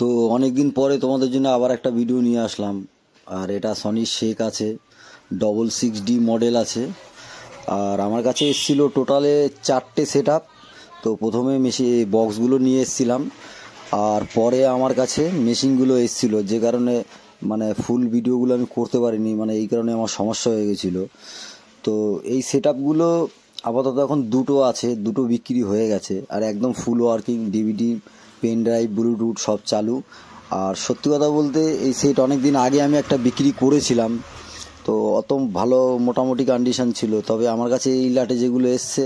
তো অনেক দিন পরে তোমাদের জন্য আবার একটা ভিডিও নিয়ে আসলাম আর এটা সনি শেক আছে ডবল সিক্স ডি মডেল আছে আর আমার কাছে এসেছিল টোটালে চারটে সেট তো প্রথমে মেশি বক্সগুলো নিয়ে এসেছিলাম আর পরে আমার কাছে মেশিনগুলো এসেছিলো যে কারণে মানে ফুল ভিডিওগুলো আমি করতে পারিনি মানে এই কারণে আমার সমস্যা হয়ে গেছিলো তো এই সেট আপগুলো আপাতত এখন দুটো আছে দুটো বিক্রি হয়ে গেছে আর একদম full working DVD pen drive Bluetooth সব চালু আর সত্যি কথা বলতে এই সেট অনেক দিন আগে আমি একটা বিক্রি করেছিলাম তো অত ভালো মোটামুটি কন্ডিশান ছিল তবে আমার কাছে এই লাটে যেগুলো এসছে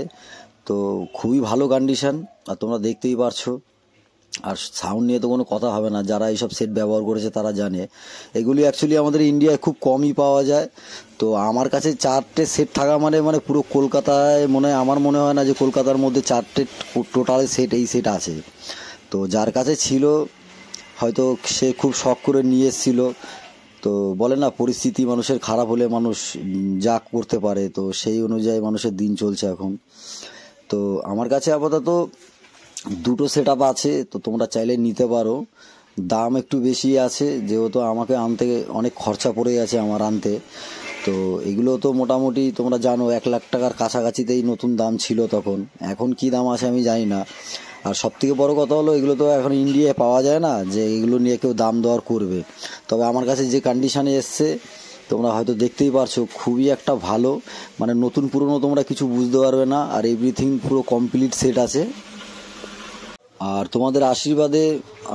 তো খুবই ভালো কন্ডিশান আর তোমরা দেখতেই পারছো আর সাউন্ড নিয়ে তো কোনো কথা হবে না যারা এইসব সেট ব্যবহার করেছে তারা জানে এগুলি অ্যাকচুয়ালি আমাদের ইন্ডিয়ায় খুব কমই পাওয়া যায় তো আমার কাছে চারটে সেট থাকা মানে মানে পুরো কলকাতায় মনে আমার মনে হয় না যে কলকাতার মধ্যে চারটে টোটাল সেট এই সেট আছে তো যার কাছে ছিল হয়তো সে খুব শখ করে নিয়ে এসেছিল তো বলে না পরিস্থিতি মানুষের খারাপ হলে মানুষ যা করতে পারে তো সেই অনুযায়ী মানুষের দিন চলছে এখন তো আমার কাছে আপাতত দুটো সেট আছে তো তোমরা চাইলে নিতে পারো দাম একটু বেশি আছে যেহেতু আমাকে আনতে অনেক খরচা পড়ে গেছে আমার আনতে তো এগুলো তো মোটামুটি তোমরা জানো এক লাখ টাকার কাছাকাছিতেই নতুন দাম ছিল তখন এখন কি দাম আছে আমি জানি না আর সব থেকে বড় কথা হলো এগুলো তো এখন ইন্ডিয়ায় পাওয়া যায় না যে এগুলো নিয়ে কেউ দাম দর করবে তবে আমার কাছে যে কন্ডিশানে এসছে তোমরা হয়তো দেখতেই পারছো খুবই একটা ভালো মানে নতুন পুরনো তোমরা কিছু বুঝতে পারবে না আর এভরিথিং পুরো কমপ্লিট সেট আছে আর তোমাদের আশীর্বাদে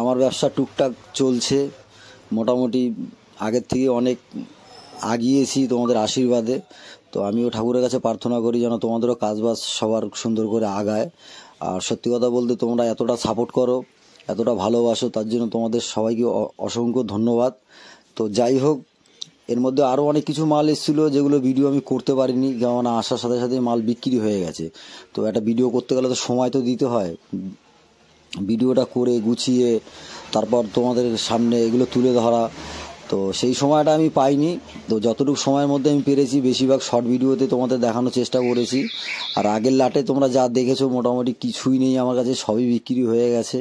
আমার ব্যবসা টুকটাক চলছে মোটামুটি আগের থেকে অনেক আগিয়েছি তোমাদের আশীর্বাদে তো আমিও ঠাকুরের কাছে প্রার্থনা করি যেন তোমাদেরও কাজবাজ সবার সুন্দর করে আগায় আর সত্যি কথা বলতে তোমরা এতটা সাপোর্ট করো এতটা ভালোবাসো তার জন্য তোমাদের সবাইকে অসংখ্য ধন্যবাদ তো যাই হোক এর মধ্যে আরও অনেক কিছু মাল এসেছিলো যেগুলো ভিডিও আমি করতে পারিনি যেমন আসার সাথে সাথে মাল বিক্রি হয়ে গেছে তো একটা ভিডিও করতে গেলে তো সময় তো দিতে হয় ভিডিওটা করে গুছিয়ে তারপর তোমাদের সামনে এগুলো তুলে ধরা তো সেই সময়টা আমি পাইনি তো যতটুকু সময়ের মধ্যে আমি পেরেছি বেশিরভাগ শর্ট ভিডিওতে তোমাদের দেখানোর চেষ্টা করেছি আর আগের লাটে তোমরা যা দেখেছো মোটামুটি কিছুই নেই আমার কাছে সবই বিক্রি হয়ে গেছে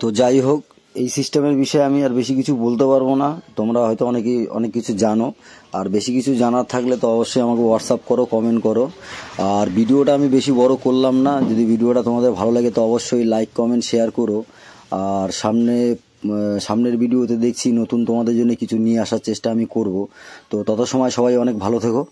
তো যাই হোক এই সিস্টেমের বিষয়ে আমি আর বেশি কিছু বলতে পারবো না তোমরা হয়তো অনেকেই অনেক কিছু জানো আর বেশি কিছু জানার থাকলে তো অবশ্যই আমাকে হোয়াটসঅ্যাপ করো কমেন্ট করো আর ভিডিওটা আমি বেশি বড় করলাম না যদি ভিডিওটা তোমাদের ভালো লাগে তো অবশ্যই লাইক কমেন্ট শেয়ার করো আর সামনে সামনের ভিডিওতে দেখছি নতুন তোমাদের জন্য কিছু নিয়ে আসার চেষ্টা আমি করব তো তত সময় সবাই অনেক ভালো থেকো